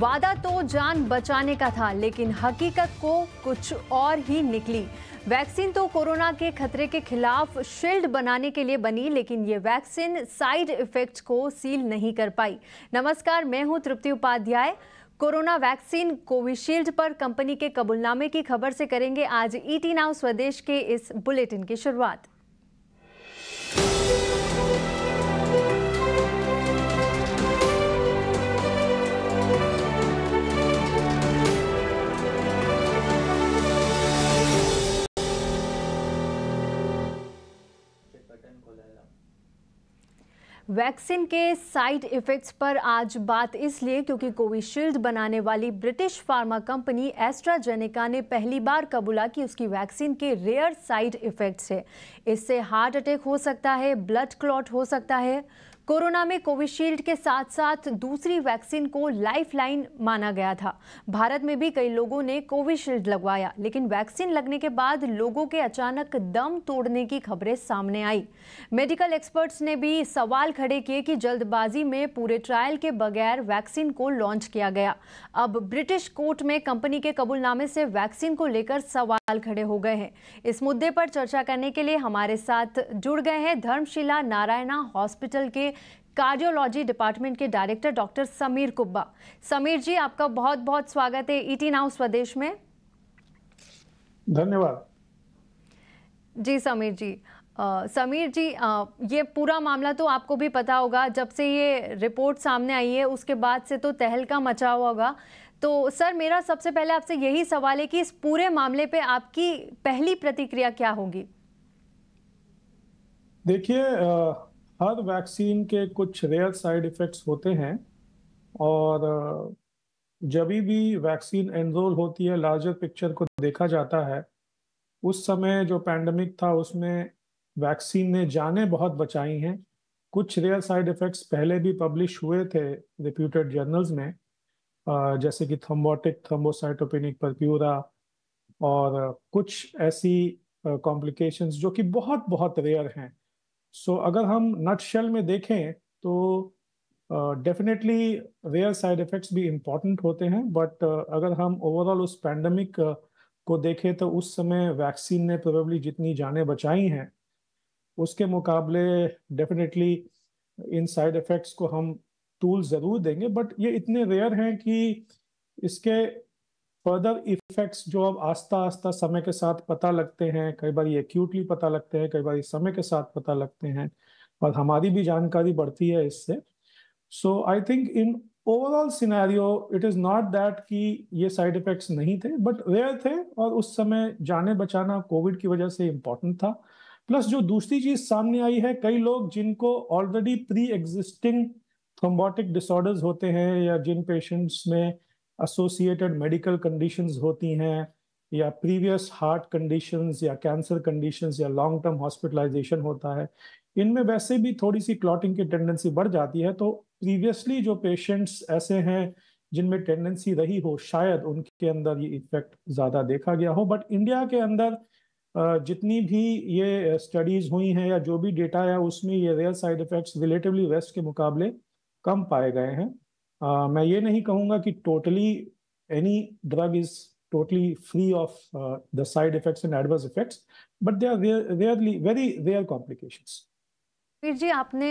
वादा तो जान बचाने का था लेकिन हकीकत को कुछ और ही निकली वैक्सीन तो कोरोना के खतरे के खिलाफ शील्ड बनाने के लिए बनी लेकिन ये वैक्सीन साइड इफेक्ट को सील नहीं कर पाई नमस्कार मैं हूं Tripti Upadhyay corona vaccine Covishield पर कंपनी के कबूलनामे की खबर से करेंगे आज ईटी नाउ स्वदेश के इस बुलेटिन की शुरुआत वैक्सीन के साइड इफ़ेक्ट्स पर आज बात इसलिए क्योंकि कोविशील्ड बनाने वाली ब्रिटिश फार्मा कंपनी एस्ट्राजेनेका ने पहली बार कबूला कि उसकी वैक्सीन के रेयर साइड इफ़ेक्ट्स हैं इससे हार्ट अटैक हो सकता है ब्लड क्लॉट हो सकता है कोरोना में कोविशील्ड के साथ साथ दूसरी वैक्सीन को लाइफलाइन माना गया था भारत में भी कई लोगों ने कोविशील्ड लगवाया लेकिन वैक्सीन लगने के बाद लोगों के अचानक दम तोड़ने की खबरें सामने आई मेडिकल एक्सपर्ट्स ने भी सवाल खड़े किए कि जल्दबाजी में पूरे ट्रायल के बगैर वैक्सीन को लॉन्च किया गया अब ब्रिटिश कोर्ट में कंपनी के कबूलनामे से वैक्सीन को लेकर सवाल खड़े हो गए हैं इस मुद्दे पर चर्चा करने के लिए हमारे साथ जुड़ गए हैं धर्मशिला नारायणा हॉस्पिटल के कार्डियोलॉजी डिपार्टमेंट के डायरेक्टर डॉक्टर समीर कुब्बा समीर जी आपका बहुत बहुत स्वागत है ईटी e नाउ स्वदेश में धन्यवाद जी समीर जी आ, समीर जी आ, ये पूरा मामला तो आपको भी पता होगा जब से ये रिपोर्ट सामने आई है उसके बाद से तो तहलका मचा हुआ होगा तो सर मेरा सबसे पहले आपसे यही सवाल है कि इस पूरे मामले पे आपकी पहली प्रतिक्रिया क्या होगी देखिए हर वैक्सीन के कुछ रेयर साइड इफ़ेक्ट्स होते हैं और जब भी वैक्सीन एनरोल होती है लार्जर पिक्चर को देखा जाता है उस समय जो पैंडमिक था उसमें वैक्सीन ने जाने बहुत बचाई हैं कुछ रेयर साइड इफ़ेक्ट्स पहले भी पब्लिश हुए थे रिप्यूटेड जर्नल्स में जैसे कि थम्बोटिक थम्बोसाइटोपिनिक परप्यूरा और कुछ ऐसी कॉम्प्लिकेशंस जो कि बहुत बहुत रेयर हैं सो so, अगर हम शेल में देखें तो डेफिनेटली रेयर साइड इफेक्ट्स भी इम्पॉर्टेंट होते हैं बट uh, अगर हम ओवरऑल उस पैंडमिक uh, को देखें तो उस समय वैक्सीन ने प्रोबेबली जितनी जानें बचाई हैं उसके मुकाबले डेफिनेटली इन साइड इफ़ेक्ट्स को हम टूल ज़रूर देंगे बट ये इतने रेयर हैं कि इसके फर्दर इफेक्ट्स जो अब आस्ता आस्ता समय के साथ पता लगते हैं कई बार ये एक्यूटली पता लगते हैं कई बार समय के साथ पता लगते हैं और हमारी भी जानकारी बढ़ती है इससे so I think in overall scenario it is not that कि ये साइड इफेक्ट्स नहीं थे बट रेयर थे और उस समय जाने बचाना कोविड की वजह से इम्पॉर्टेंट था प्लस जो दूसरी चीज़ सामने आई है कई लोग जिनको already pre existing thrombotic disorders होते हैं या जिन पेशेंट्स में एसोसिएटेड मेडिकल कंडीशंस होती हैं या प्रीवियस हार्ट कंडीशंस या कैंसर कंडीशंस या लॉन्ग टर्म हॉस्पिटलाइजेशन होता है इनमें वैसे भी थोड़ी सी क्लॉटिंग की टेंडेंसी बढ़ जाती है तो प्रीवियसली जो पेशेंट्स ऐसे हैं जिनमें टेंडेंसी रही हो शायद उनके अंदर ये इफेक्ट ज़्यादा देखा गया हो बट इंडिया के अंदर जितनी भी ये स्टडीज़ हुई हैं या जो भी डेटा है उसमें ये rare side effects relatively West के मुकाबले कम पाए गए हैं मैं ये नहीं कहूँगा कि totally any drug is totally free of the side effects and adverse effects but they are rarely very rare very Veer ji आपने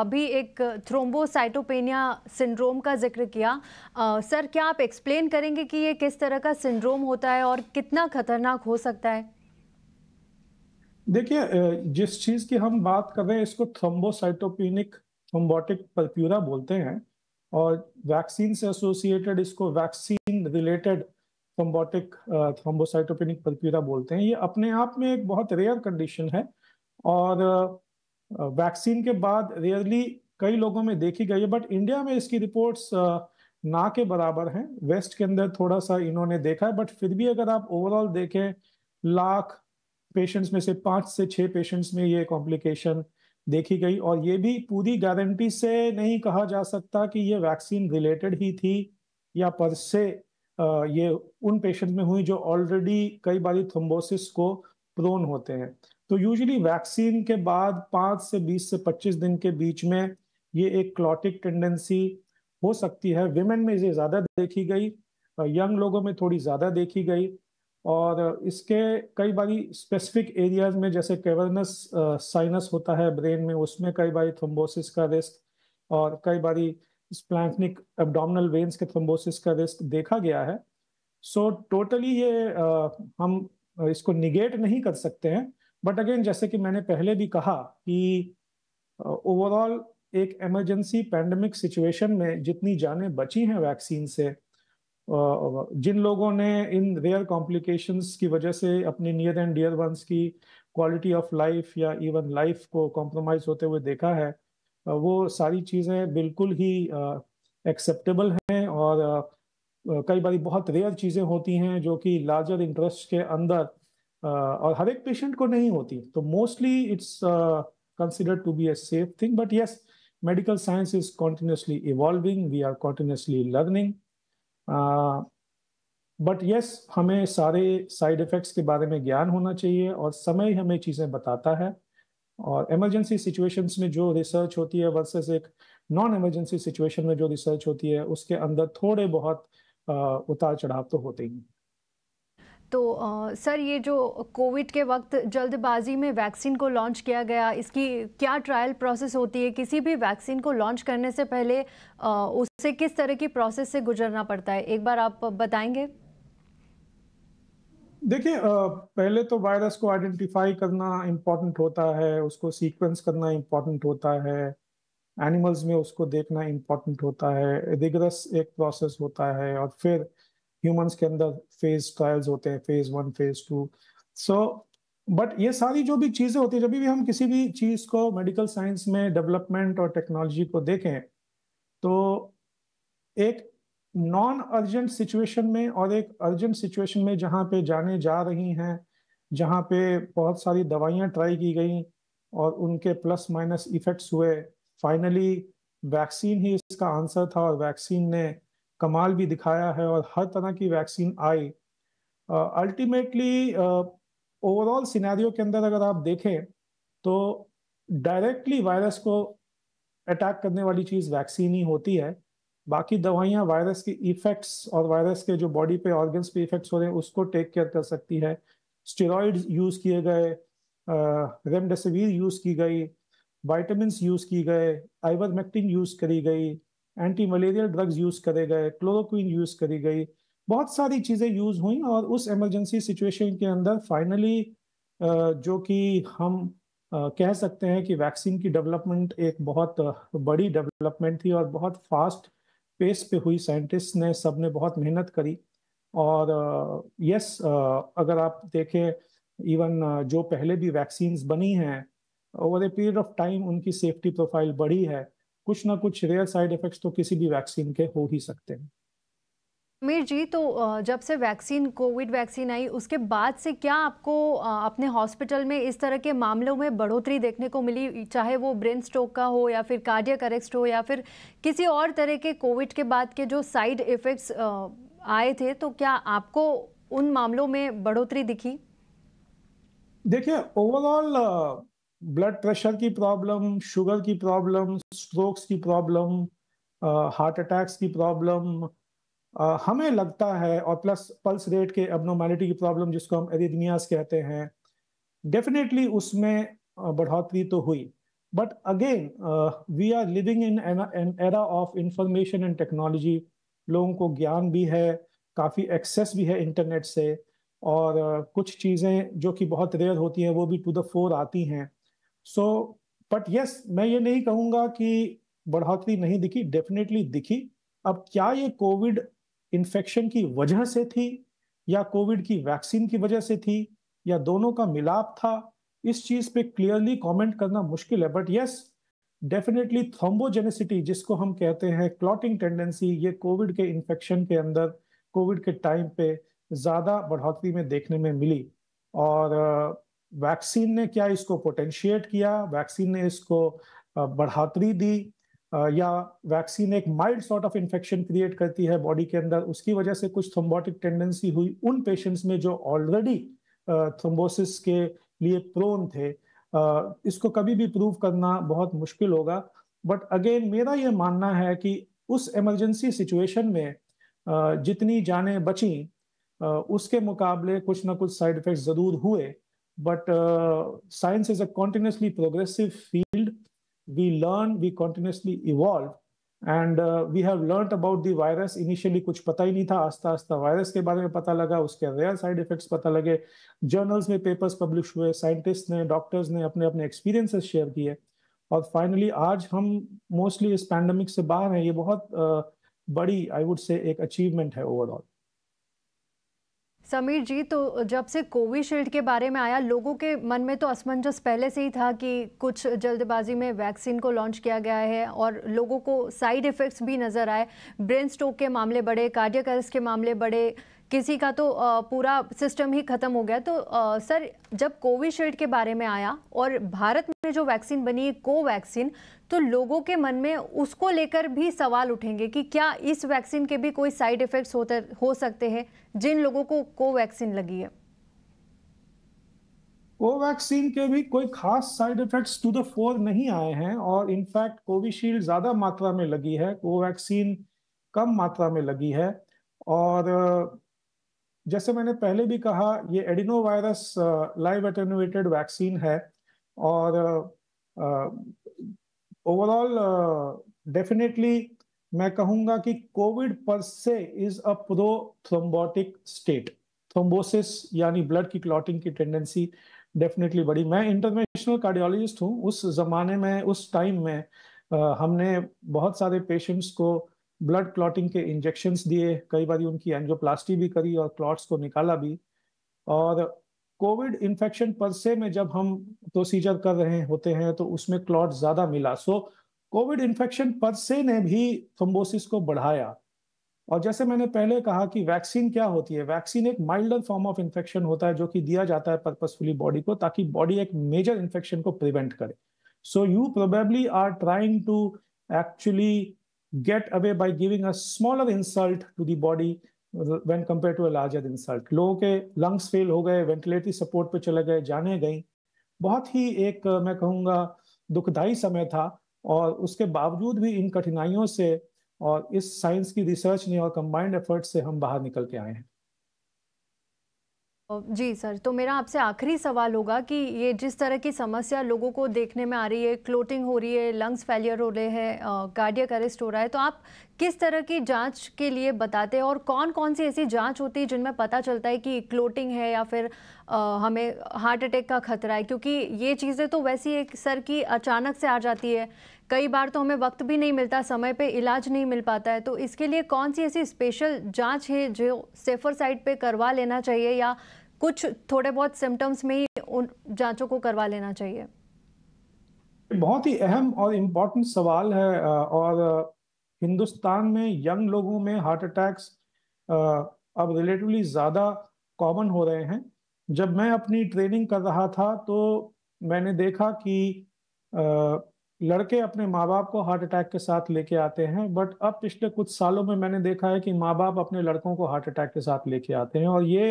अभी एक थ्रोम्बोसाइटोपेनिया सिंड्रोम का जिक्र किया आ, सर क्या आप एक्सप्लेन करेंगे कि ये किस तरह का सिंड्रोम होता है और कितना खतरनाक हो सकता है देखिए जिस चीज़ की हम बात कर रहे हैं इसको थ्रोम्बोसाइटोपेनिक थ्रोम्बोटिक परप्यूरा बोलते हैं और वैक्सीन से एसोसिएटेड इसको vaccine related thrombotic thrombocytopenic purpura बोलते हैं ये अपने आप में एक बहुत रेयर कंडीशन है और वैक्सीन uh, के बाद रेयरली कई लोगों में देखी गई है बट इंडिया में इसकी रिपोर्ट्स uh, ना के बराबर हैं वेस्ट के अंदर थोड़ा सा इन्होंने देखा है बट फिर भी अगर आप ओवरऑल देखें लाख पेशेंट्स में से पाँच से छः पेशेंट्स में ये कॉम्प्लिकेशन देखी गई और ये भी पूरी गारंटी से नहीं कहा जा सकता कि ये वैक्सीन रिलेटेड ही थी या पर से ये उन पेशेंट में हुई जो ऑलरेडी कई बार थ्रोम्बोसिस को प्रोन होते हैं तो यूजुअली वैक्सीन के बाद पाँच से बीस से पच्चीस दिन के बीच में ये एक क्लॉटिक टेंडेंसी हो सकती है विमेन में ये ज़्यादा देखी गई यंग लोगों में थोड़ी ज़्यादा देखी गई और इसके कई बारी स्पेसिफिक एरियाज में जैसे केवर्नस साइनस uh, होता है ब्रेन में उसमें कई बारी थ्रोम्बोसिस का रिस्क और कई बारी स्प्लैंकनिक एब्डोमिनल वेन्स के थ्रोम्बोसिस का रिस्क देखा गया है सो so, टोटली ये आ, uh, हम इसको निगेट नहीं कर सकते हैं बट अगेन जैसे कि मैंने पहले भी कहा कि ओवरऑल uh, एक इमरजेंसी पैंडमिक सिचुएशन में जितनी जानें बची हैं वैक्सीन से जिन लोगों ने इन रेयर कॉम्प्लिकेशंस की वजह से अपनी नियर एंड डियर वंस की क्वालिटी ऑफ लाइफ या इवन लाइफ को कॉम्प्रोमाइज होते हुए देखा है वो सारी चीज़ें बिल्कुल ही एक्सेप्टेबल हैं और कई बार बहुत रेयर चीज़ें होती हैं जो कि लार्जर इंटरेस्ट के अंदर और हर एक पेशेंट को नहीं होती तो mostly it's consider to be a safe thing but yes medical science is continuously evolving we are continuously learning but yes हमें सारे साइड इफ़ेक्ट्स के बारे में ज्ञान होना चाहिए और समय हमें चीज़ें बताता है और इमरजेंसी सिचुएशंस में जो रिसर्च होती है वर्सेस एक नॉन इमरजेंसी सिचुएशन में जो रिसर्च होती है उसके अंदर थोड़े बहुत उतार चढ़ाव तो होते ही तो आ, सर ये जो कोविड के वक्त जल्दबाजी में वैक्सीन को लॉन्च किया गया इसकी क्या ट्रायल प्रोसेस होती है किसी भी वैक्सीन को लॉन्च करने से पहले आ, उससे किस तरह की प्रोसेस से गुजरना पड़ता है एक बार आप बताएंगे देखिए पहले तो वायरस को आइडेंटिफाई करना इम्पोर्टेंट होता है उसको सीक्वेंस करना इम्पोर्टेंट होता है एनिमल्स में उसको देखना इम्पोर्टेंट होता है रिग्रस एक प्रोसेस होता है और फिर ह्यूमंस के अंदर फेज ट्रायल्स होते हैं phase one phase two so but ये सारी जो भी चीज़ें होती है जब भी हम किसी भी चीज़ को मेडिकल साइंस में डेवलपमेंट और टेक्नोलॉजी को देखें तो एक नॉन अर्जेंट सिचुएशन में और एक अर्जेंट सिचुएशन में जहाँ पे जाने जा रही हैं जहाँ पे बहुत सारी दवाइयाँ ट्राई की गई और उनके प्लस माइनस इफेक्ट्स हुए फाइनली वैक्सीन ही इसका आंसर था और वैक्सीन ने कमाल भी दिखाया है और हर तरह की वैक्सीन आई अल्टीमेटली ओवरऑल सिनेरियो के अंदर अगर आप देखें तो डायरेक्टली वायरस को अटैक करने वाली चीज़ वैक्सीन ही होती है बाकी दवाइयाँ वायरस के इफ़ेक्ट्स और वायरस के जो बॉडी पे ऑर्गन्स पे इफ़ेक्ट्स हो रहे हैं उसको टेक केयर कर सकती है स्टेरॉइड यूज़ किए गए रेमडेसिविर यूज़ की गई वाइटामस यूज़ की गए आइवरमेक्टिन यूज़ करी गई एंटी मलेरियल ड्रग्स यूज करे गए क्लोरोक्विन यूज करी गई बहुत सारी चीजें यूज हुई और उस इमरजेंसी सिचुएशन के अंदर फाइनली जो कि हम कह सकते हैं कि वैक्सीन की डेवलपमेंट एक बहुत बड़ी डेवलपमेंट थी और बहुत फास्ट पेस पे हुई साइंटिस्ट ने सब ने बहुत मेहनत करी और यस अगर आप देखें इवन जो पहले भी वैक्सीन बनी हैं over a period of time उनकी सेफ्टी प्रोफाइल बढ़ी है कुछ ना कुछ रेयर साइड इफेक्ट्स तो किसी भी वैक्सीन के हो ही सकते हैं मीर जी तो जब से वैक्सीन कोविड वैक्सीन आई उसके बाद से क्या आपको अपने हॉस्पिटल में इस तरह के मामलों में बढ़ोतरी देखने को मिली चाहे वो ब्रेन स्ट्रोक का हो या फिर कार्डियक अरेस्ट हो या फिर किसी और तरह के कोविड के बाद के जो साइड इफ़ेक्ट्स आए थे तो क्या आपको उन मामलों में बढ़ोतरी दिखी देखिए ओवरऑल ब्लड प्रेशर की प्रॉब्लम शुगर की प्रॉब्लम स्ट्रोक्स की प्रॉब्लम हार्ट अटैक्स की प्रॉब्लम uh, हमें लगता है और प्लस पल्स रेट के एबनॉर्मेलिटी की प्रॉब्लम जिसको हम एरिदमियाज कहते हैं डेफिनेटली उसमें uh, बढ़ोतरी तो हुई but again we are living in an era of information and technology लोगों को ज्ञान भी है काफ़ी एक्सेस भी है इंटरनेट से और uh, कुछ चीज़ें जो कि बहुत रेयर होती हैं वो भी टू द फोर आती हैं सो बट यस मैं ये नहीं कहूँगा कि बढ़ोतरी नहीं दिखी डेफिनेटली दिखी अब क्या ये कोविड इन्फेक्शन की वजह से थी या कोविड की वैक्सीन की वजह से थी या दोनों का मिलाप था इस चीज पे क्लियरली कमेंट करना मुश्किल है बट यस डेफिनेटली थ्रोम्बोजेनेसिटी जिसको हम कहते हैं क्लॉटिंग टेंडेंसी ये कोविड के इन्फेक्शन के अंदर कोविड के टाइम पे ज़्यादा बढ़ोतरी में देखने में मिली और वैक्सीन ने क्या इसको पोटेंशिएट किया वैक्सीन ने इसको बढ़ातरी दी या वैक्सीन एक mild sort of infection create करती है बॉडी के अंदर उसकी वजह से कुछ थ्रोम्बोटिक टेंडेंसी हुई उन पेशेंट्स में जो ऑलरेडी थ्रोम्बोसिस के लिए प्रोन थे इसको कभी भी प्रूव करना बहुत मुश्किल होगा बट अगेन मेरा ये मानना है कि उस इमरजेंसी सिचुएशन में जितनी जानें बची उसके मुकाबले कुछ ना कुछ साइड इफेक्ट ज़रूर हुए But uh, science is a continuously progressive field. We learn, we continuously evolve. And we have learn about the virus initially कुछ पता ही नहीं था आस्ता आस्ता वायरस के बारे में पता लगा उसके रेयर साइड इफेक्ट्स पता लगे जर्नल्स में पेपर्स पब्लिश हुए साइंटिस्ट ने डॉक्टर्स ने अपने अपने एक्सपीरियंसेस शेयर किए और फाइनली आज हम मोस्टली इस पैंडमिक से बाहर हैं ये बहुत uh, बड़ी आई वुड से एक अचीवमेंट है ओवरऑल समीर जी तो जब से कोविशील्ड के बारे में आया लोगों के मन में तो असमंजस पहले से ही था कि कुछ जल्दबाजी में वैक्सीन को लॉन्च किया गया है और लोगों को साइड इफ़ेक्ट्स भी नज़र आए ब्रेन स्ट्रोक के मामले बढ़े कार्डियक अरेस्ट के मामले बढ़े किसी का तो पूरा सिस्टम ही ख़त्म हो गया तो सर जब कोविशील्ड के बारे में आया और भारत में जो वैक्सीन बनी है कोवैक्सीन तो लोगों के मन में उसको लेकर भी सवाल उठेंगे कि क्या इस वैक्सीन के भी कोई साइड इफ़ेक्ट्स होते हो सकते हैं जिन लोगों को कोवैक्सीन लगी है कोवैक्सीन के भी कोई खास side effects to the fore नहीं आए हैं और इनफैक्ट कोविशील्ड ज़्यादा मात्रा में लगी है कोवैक्सीन कम मात्रा में लगी है और जैसे मैंने पहले भी कहा ये adeno virus live attenuated vaccine है और overall uh, definitely uh, uh, मैं कहूंगा कि Covid per se is a pro thrombotic state thrombosis यानी ब्लड की क्लॉटिंग की टेंडेंसी डेफिनेटली बड़ी मैं इंटरनेशनल कार्डियोलॉजिस्ट हूँ उस जमाने में उस टाइम में आ, हमने बहुत सारे पेशेंट्स को ब्लड क्लॉटिंग के इंजेक्शन दिए कई बार उनकी एंजियोप्लास्टी भी करी और क्लॉट्स को निकाला भी और कोविड इन्फेक्शन पर से में जब हम प्रोसीजर कर रहे होते हैं तो उसमें क्लॉट ज़्यादा मिला सो कोविड इन्फेक्शन पर से ने भी थ्रोम्बोसिस को बढ़ाया और जैसे मैंने पहले कहा कि वैक्सीन क्या होती है वैक्सीन एक माइल्डर फॉर्म ऑफ इन्फेक्शन होता है जो कि दिया जाता है पर्पसफुली बॉडी को ताकि बॉडी एक मेजर इन्फेक्शन को प्रिवेंट करे so you probably are trying to actually get away by giving a smaller insult to the body when compared to a larger insult लोगों के lungs fail हो गए ventilatory support पे चले गए जाने गई बहुत ही एक मैं कहूँगा दुखदाई समय था और उसके बावजूद भी इन कठिनाइयों से और इस साइंस की रिसर्च ने और कंबाइंड एफर्ट से हम बाहर निकल के आए हैं जी सर तो मेरा आपसे आखिरी सवाल होगा कि ये जिस तरह की समस्या लोगों को देखने में आ रही है क्लोटिंग हो रही है लंग्स फेलियर हो रहे हैं कार्डियक अरेस्ट हो रहा है तो आप किस तरह की जांच के लिए बताते हैं और कौन कौन सी ऐसी जांच होती है जिनमें पता चलता है कि क्लोटिंग है या फिर हमें हार्ट अटैक का खतरा है क्योंकि ये चीज़ें तो वैसी एक सर की अचानक से आ जाती है कई बार तो हमें वक्त भी नहीं मिलता समय पे इलाज नहीं मिल पाता है तो इसके लिए कौन सी ऐसी स्पेशल जांच है जो सेफर साइड पे करवा लेना चाहिए या कुछ थोड़े बहुत सिम्टम्स में ही उन जाँचों को करवा लेना चाहिए बहुत ही अहम और इम्पोर्टेंट सवाल है और हिंदुस्तान में यंग लोगों में हार्ट अटैक्स अब रिलेटिवली ज़्यादा कॉमन हो रहे हैं जब मैं अपनी ट्रेनिंग कर रहा था तो मैंने देखा कि लड़के अपने माँ बाप को हार्ट अटैक के साथ लेके आते हैं बट अब पिछले कुछ सालों में मैंने देखा है कि माँ बाप अपने लड़कों को हार्ट अटैक के साथ लेके आते हैं और ये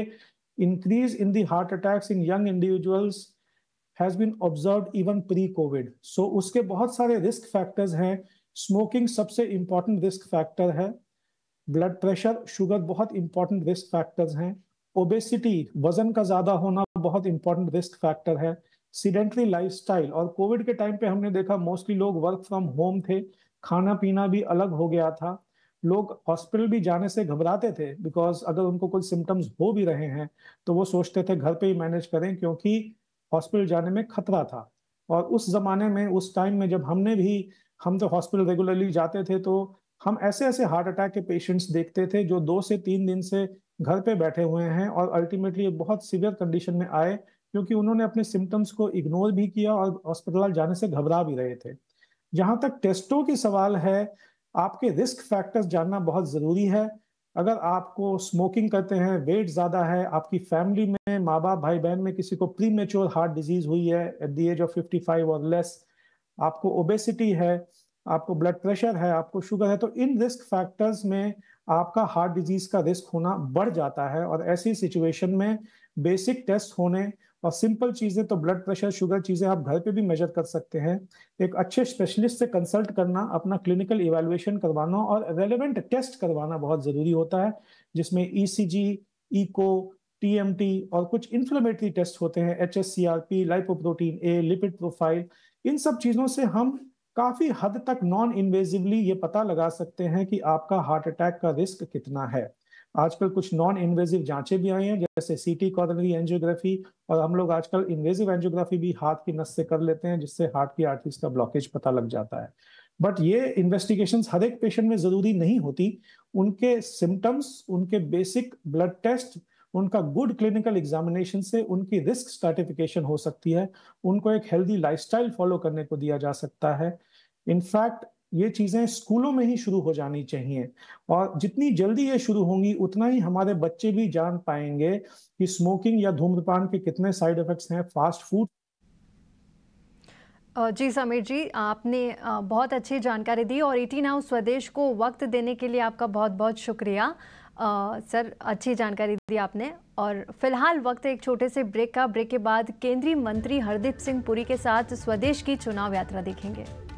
increase in the heart attacks in young individuals has been observe even pre Covid so उसके बहुत सारे रिस्क फैक्टर्स हैं स्मोकिंग सबसे इम्पॉर्टेंट रिस्क फैक्टर है ब्लड प्रेशर शुगर बहुत इंपॉर्टेंट रिस्क फैक्टर्स हैं ओबेसिटी वजन का ज्यादा होना बहुत इंपॉर्टेंट रिस्क फैक्टर है सीडेंट्री लाइफस्टाइल और कोविड के टाइम पे हमने देखा मोस्टली लोग वर्क फ्रॉम होम थे खाना पीना भी अलग हो गया था लोग हॉस्पिटल भी जाने से घबराते थे बिकॉज अगर उनको कोई सिम्टम्स हो भी रहे हैं तो वो सोचते थे घर पे ही मैनेज करें क्योंकि हॉस्पिटल जाने में खतरा था और उस ज़माने में उस टाइम में जब हमने भी हम तो हॉस्पिटल रेगुलरली जाते थे तो हम ऐसे ऐसे हार्ट अटैक के पेशेंट्स देखते थे जो दो से तीन दिन से घर पे बैठे हुए हैं और अल्टीमेटली बहुत सीवियर कंडीशन में आए क्योंकि उन्होंने अपने सिम्टम्स को इग्नोर भी किया और हॉस्पिटल जाने से घबरा भी रहे थे जहाँ तक टेस्टों की सवाल है आपके रिस्क फैक्टर्स जानना बहुत ज़रूरी है अगर आपको स्मोकिंग करते हैं वेट ज़्यादा है आपकी फैमिली में माँ बाप भाई बहन में किसी को प्री मेच्योर हार्ट डिजीज़ हुई है एट द एज ऑफ 55 और लेस आपको ओबेसिटी है आपको ब्लड प्रेशर है आपको शुगर है तो इन रिस्क फैक्टर्स में आपका हार्ट डिजीज का रिस्क होना बढ़ जाता है और ऐसी सिचुएशन में बेसिक टेस्ट होने और सिंपल चीज़ें तो ब्लड प्रेशर शुगर चीज़ें आप घर पे भी मेजर कर सकते हैं एक अच्छे स्पेशलिस्ट से कंसल्ट करना अपना क्लिनिकल इवेलुएशन करवाना और रेलिवेंट टेस्ट करवाना बहुत ज़रूरी होता है जिसमें ई सी जी ईको टीएमटी और कुछ इन्फ्लेमेटरी टेस्ट होते हैं H S C R P lipoprotein A lipid profile इन सब चीज़ों से हम काफी हद तक नॉन इन्वेजिवली ये पता लगा सकते हैं कि आपका हार्ट अटैक का रिस्क कितना है आजकल कुछ नॉन इन्वेजिव जांचें भी आई हैं जैसे सीटी कॉर्नरी एंजियोग्राफी और हम लोग आजकल इन्वेजिव एंजियोग्राफी भी हाथ की नस से कर लेते हैं जिससे हार्ट की आर्टरीज का ब्लॉकेज पता लग जाता है बट ये इन्वेस्टिगेशन हर एक पेशेंट में जरूरी नहीं होती उनके सिम्टम्स उनके बेसिक ब्लड टेस्ट उनका गुड क्लिनिकल एग्जामिनेशन से उनकी रिस्क सर्टिफिकेशन हो सकती है उनको एक हेल्दी लाइफस्टाइल फॉलो करने को दिया जा सकता है इनफैक्ट ये चीज़ें स्कूलों में ही शुरू हो जानी चाहिए और जितनी जल्दी ये शुरू होंगी उतना ही हमारे बच्चे भी जान पाएंगे कि स्मोकिंग या धूम्रपान के कितने साइड इफ़ेक्ट्स हैं फास्ट फूड जी समीर जी आपने बहुत अच्छी जानकारी दी और इटी e नाउ स्वदेश को वक्त देने के लिए आपका बहुत बहुत शुक्रिया आ, सर अच्छी जानकारी दी आपने और फिलहाल वक्त एक छोटे से ब्रेक का ब्रेक के बाद केंद्रीय मंत्री हरदीप सिंह पुरी के साथ स्वदेश की चुनाव यात्रा देखेंगे